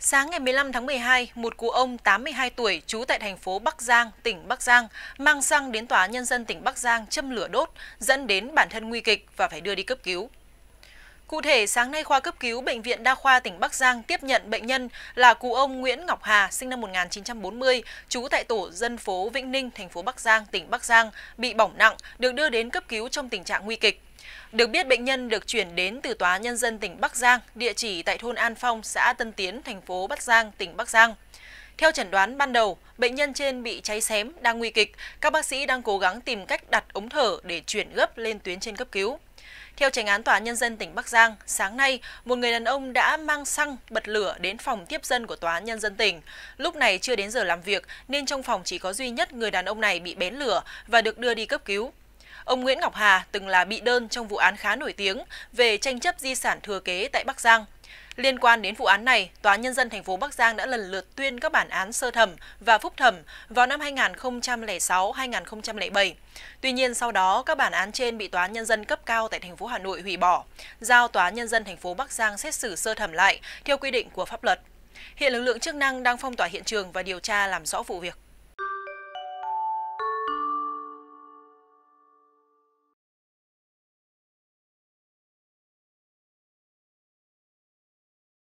Sáng ngày 15 tháng 12, một cụ ông 82 tuổi trú tại thành phố Bắc Giang, tỉnh Bắc Giang, mang xăng đến Tòa Nhân dân tỉnh Bắc Giang châm lửa đốt, dẫn đến bản thân nguy kịch và phải đưa đi cấp cứu. Cụ thể, sáng nay khoa cấp cứu Bệnh viện Đa khoa tỉnh Bắc Giang tiếp nhận bệnh nhân là cụ ông Nguyễn Ngọc Hà, sinh năm 1940, trú tại tổ dân phố Vĩnh Ninh, thành phố Bắc Giang, tỉnh Bắc Giang, bị bỏng nặng, được đưa đến cấp cứu trong tình trạng nguy kịch. Được biết, bệnh nhân được chuyển đến từ Tòa Nhân dân tỉnh Bắc Giang, địa chỉ tại thôn An Phong, xã Tân Tiến, thành phố Bắc Giang, tỉnh Bắc Giang. Theo chẩn đoán ban đầu, bệnh nhân trên bị cháy xém đang nguy kịch, các bác sĩ đang cố gắng tìm cách đặt ống thở để chuyển gấp lên tuyến trên cấp cứu. Theo tránh án Tòa Nhân dân tỉnh Bắc Giang, sáng nay, một người đàn ông đã mang xăng bật lửa đến phòng tiếp dân của Tòa Nhân dân tỉnh. Lúc này chưa đến giờ làm việc nên trong phòng chỉ có duy nhất người đàn ông này bị bén lửa và được đưa đi cấp cứu. Ông Nguyễn Ngọc Hà từng là bị đơn trong vụ án khá nổi tiếng về tranh chấp di sản thừa kế tại Bắc Giang. Liên quan đến vụ án này, Tòa Nhân dân thành phố Bắc Giang đã lần lượt tuyên các bản án sơ thẩm và phúc thẩm vào năm 2006-2007. Tuy nhiên sau đó, các bản án trên bị Tòa Nhân dân cấp cao tại thành phố Hà Nội hủy bỏ, giao Tòa Nhân dân thành phố Bắc Giang xét xử sơ thẩm lại theo quy định của pháp luật. Hiện lực lượng chức năng đang phong tỏa hiện trường và điều tra làm rõ vụ việc.